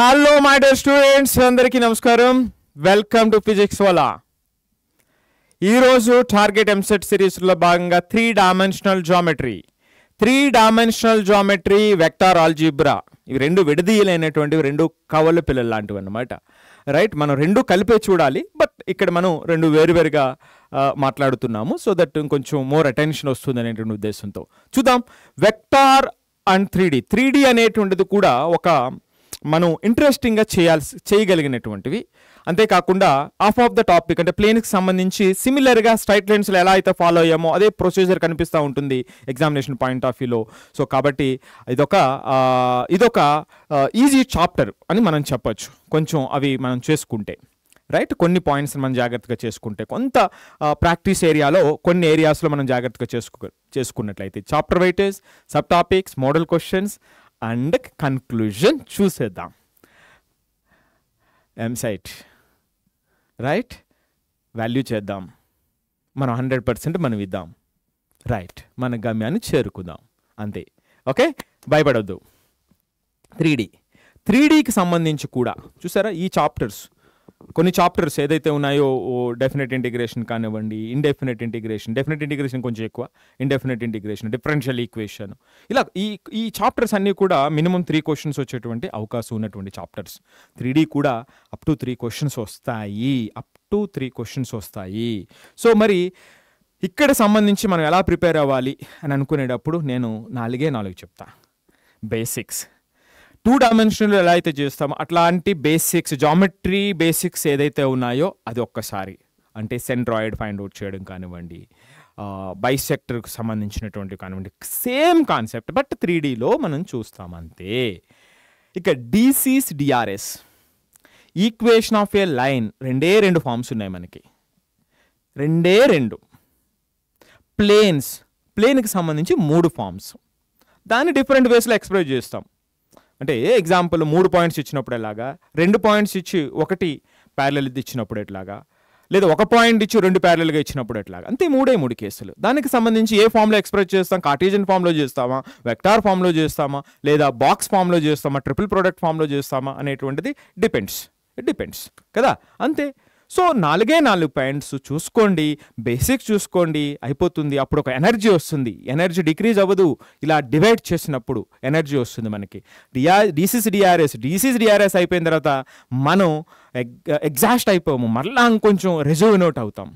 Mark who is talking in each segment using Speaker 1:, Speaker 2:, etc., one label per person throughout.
Speaker 1: hello my dear students అందరికీ నమస్కారం welcome to physics వల ఈరోజు టార్గెట్ ఎంసెట్ సిరీస్లో భాగంగా three dimensional geometry three dimensional geometry vector algebra ఇవి రెండు విడదీయలేనటువంటివి రెండు కవల పిల్లలు లాంటివి అనమాట రైట్ మనం రెండు కలిపే చూడాలి బట్ ఇక్కడ మనం రెండు వేరువేరుగా మాట్లాడుతున్నాము సో దట్ కొంచెం మోర్ అటెన్షన్ వస్తుంది అనేటువంటి ఉద్దేశంతో చూద్దాం vector and three D three D అనేటువంటిది కూడా ఒక మనం ఇంట్రెస్టింగ్గా చేయాల్సి చేయగలిగినటువంటివి అంతేకాకుండా ఆఫ్ ఆఫ్ ద టాపిక్ అంటే ప్లేన్కి సంబంధించి సిమిలర్గా స్ట్రైట్ లైన్స్లో ఎలా అయితే ఫాలో అయ్యామో అదే ప్రొసీజర్ కనిపిస్తూ ఉంటుంది ఎగ్జామినేషన్ పాయింట్ ఆఫ్ వ్యూలో సో కాబట్టి ఇదొక ఇదొక ఈజీ చాప్టర్ అని మనం చెప్పచ్చు కొంచెం అవి మనం చేసుకుంటే రైట్ కొన్ని పాయింట్స్ మనం జాగ్రత్తగా చేసుకుంటే కొంత ప్రాక్టీస్ ఏరియాలో కొన్ని ఏరియాస్లో మనం జాగ్రత్తగా చేసుకు చేసుకున్నట్లయితే chapter weightage sub topics model questions and conclusion చూసేద్దాం ఎంసైట్ రైట్ వాల్యూ చేద్దాం మనం హండ్రెడ్ పర్సెంట్ మనం ఇద్దాం రైట్ మన గమ్యాన్ని చేరుకుందాం అంతే ఓకే భయపడద్దు త్రీ డీ త్రీ డీకి సంబంధించి కూడా చూసారా ఈ చాప్టర్స్ కొన్ని చాప్టర్స్ ఏదైతే ఉన్నాయో డెఫినెట్ ఇంటిగ్రేషన్ కానివ్వండి ఇండెఫినెట్ ఇంటిగ్రేషన్ డెఫినెట్ ఇంటిగ్రేషన్ కొంచెం ఎక్కువ ఇండెఫినెట్ ఇంటిగ్రేషన్ డిఫరెన్షియల్ ఈక్వేషన్ ఇలా ఈ ఈ చాప్టర్స్ అన్నీ కూడా మినిమం త్రీ క్వశ్చన్స్ వచ్చేటువంటి అవకాశం ఉన్నటువంటి చాప్టర్స్ త్రీ కూడా అప్ టు త్రీ క్వశ్చన్స్ వస్తాయి అప్ టు త్రీ క్వశ్చన్స్ వస్తాయి సో మరి ఇక్కడ సంబంధించి మనం ఎలా ప్రిపేర్ అవ్వాలి అని అనుకునేటప్పుడు నేను నాలుగే నాలుగు చెప్తా బేసిక్స్ టూ డైమెన్షన్లో ఎలా అయితే చేస్తామో అట్లాంటి బేసిక్స్ జామెట్రీ బేసిక్స్ ఏదైతే ఉన్నాయో అది ఒక్కసారి అంటే సెంట్రాయిడ్ ఫైండ్ అవుట్ చేయడం కానివ్వండి బైసెక్టర్కి సంబంధించినటువంటి కానివ్వండి సేమ్ కాన్సెప్ట్ బట్ త్రీ డీలో మనం చూస్తాం అంతే ఇక DCs DRs equation of a line రెండే రెండు ఫామ్స్ ఉన్నాయి మనకి రెండే రెండు ప్లేన్స్ ప్లేన్కి సంబంధించి మూడు ఫామ్స్ దాన్ని డిఫరెంట్ వేస్లో ఎక్స్ప్రెస్ చేస్తాం అంటే ఏ ఎగ్జాంపుల్ మూడు పాయింట్స్ ఇచ్చినప్పుడు ఎలాగా రెండు పాయింట్స్ ఇచ్చి ఒకటి ఇది ఇచ్చినప్పుడు ఎట్లాగా లేదా ఒక పాయింట్ ఇచ్చి రెండు ప్యారలెల్గా ఇచ్చినప్పుడు ఎట్లాగా అంతే మూడే మూడు కేసులు దానికి సంబంధించి ఏ ఫామ్లో ఎక్స్ప్రెస్ చేస్తాం కార్టీజన్ ఫామ్లో చేస్తామా వెక్టార్ ఫామ్లో చేస్తామా లేదా బాక్స్ ఫామ్లో చేస్తామా ట్రిపుల్ ప్రోడక్ట్ ఫామ్లో చేస్తామా అనేటువంటిది డిపెండ్స్ డిపెండ్స్ కదా అంతే సో నాలుగే నాలుగు పాయింట్స్ చూసుకోండి బేసిక్ చూసుకోండి అయిపోతుంది అప్పుడు ఒక ఎనర్జీ వస్తుంది ఎనర్జీ డిక్రీజ్ అవ్వదు ఇలా డివైడ్ చేసినప్పుడు ఎనర్జీ వస్తుంది మనకి DR DCs DRs DCs DRs అయిపోయిన తర్వాత మనం ఎగ్జాస్ట్ అయిపోము మళ్ళా ఇంకొంచెం నోట్ అవుతాం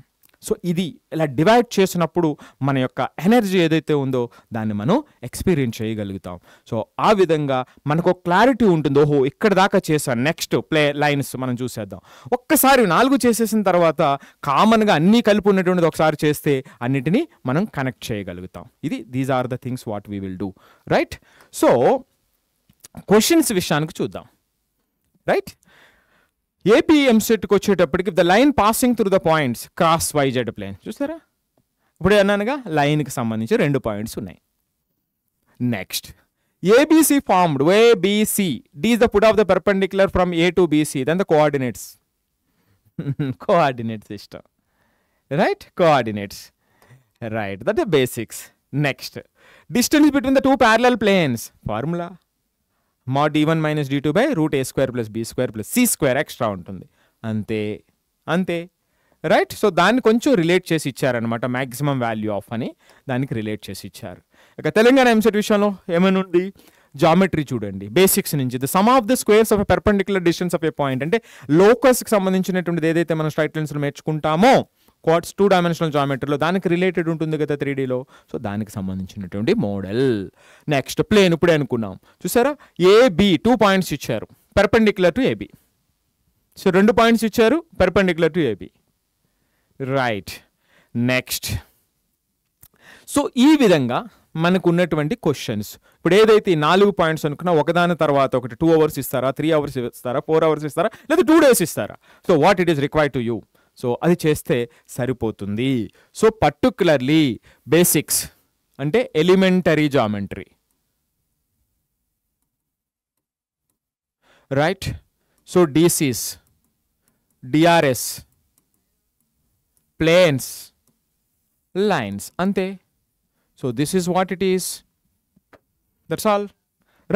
Speaker 1: సో ఇది ఇలా డివైడ్ చేసినప్పుడు మన యొక్క ఎనర్జీ ఏదైతే ఉందో దాన్ని మనం ఎక్స్పీరియన్స్ చేయగలుగుతాం సో ఆ విధంగా మనకు క్లారిటీ ఉంటుందో ఓహో ఇక్కడ దాకా చేశాను నెక్స్ట్ ప్లే లైన్స్ మనం చూసేద్దాం ఒక్కసారి నాలుగు చేసేసిన తర్వాత కామన్గా అన్నీ కలిపి ఉన్నటువంటిది ఒకసారి చేస్తే అన్నిటినీ మనం కనెక్ట్ చేయగలుగుతాం ఇది these are the things what we will do right so questions విషయానికి చూద్దాం రైట్ ఏపీ ఎంసెట్కి వచ్చేటప్పటికి the line passing through the points cross YZ plane చూస్తారా ఇప్పుడు అన్నానుగా లైన్కి సంబంధించి రెండు పాయింట్స్ ఉన్నాయి next ABC formed ABC D D the foot of the perpendicular from A to BC then the coordinates coordinate system right coordinates right that the basics next distance between the two parallel planes formula మా D one minus D two by root A square plus B square plus C square extra ఉంటుంది అంతే అంతే right so దాన్ని కొంచెం relate చేసి ఇచ్చారనమాట maximum value of అని దానికి రిలేట్ చేసి ఇచ్చారు ఇక తెలంగాణ ఎంసెట్ విషయంలో ఏమైనా జామెట్రీ చూడండి బేసిక్స్ నుంచి the sum of the squares of a perpendicular distance of a point అంటే లోకస్కి సంబంధించినటువంటిది ఏదైతే మనం స్ట్రైట్ లైన్స్లో నేర్చుకుంటామో క్వాడ్స్ టూ డైమెన్షనల్ జామెట్రీలో దానికి రిలేటెడ్ ఉంటుంది కదా త్రీడీలో సో దానికి సంబంధించినటువంటి మోడల్ నెక్స్ట్ ప్లేన్ ఇప్పుడే అనుకున్నాం చూసారా ఏబి టూ పాయింట్స్ ఇచ్చారు పెర్పెండిక్యులర్ టు ఏబి సో రెండు పాయింట్స్ ఇచ్చారు perpendicular to AB right next so ఈ విధంగా మనకు ఉన్నటువంటి క్వశ్చన్స్ ఇప్పుడు ఏదైతే ఈ నాలుగు పాయింట్స్ అనుకున్నా ఒకదాని తర్వాత ఒకటి టూ అవర్స్ ఇస్తారా త్రీ అవర్స్ ఇస్తారా ఫోర్ అవర్స్ ఇస్తారా లేదా టూ డేస్ ఇస్తారా so what it is required to you so అది చేస్తే సరిపోతుంది సో పర్టికులర్లీ బేసిక్స్ అంటే elementary geometry right so DCs DRs planes lines అంతే so this is what it is that's all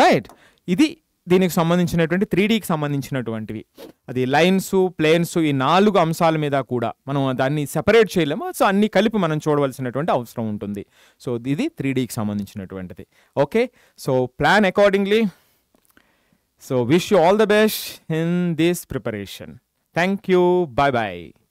Speaker 1: right ఇది దీనికి సంబంధించినటువంటి త్రీడీకి సంబంధించినటువంటివి అది లైన్స్ ప్లేన్స్ ఈ నాలుగు అంశాల మీద కూడా మనం దాన్ని సెపరేట్ చేయలేము సో అన్ని కలిపి మనం చూడవలసినటువంటి అవసరం ఉంటుంది సో ఇది త్రీడీకి సంబంధించినటువంటిది okay so plan accordingly so wish you all the best in this preparation thank you bye bye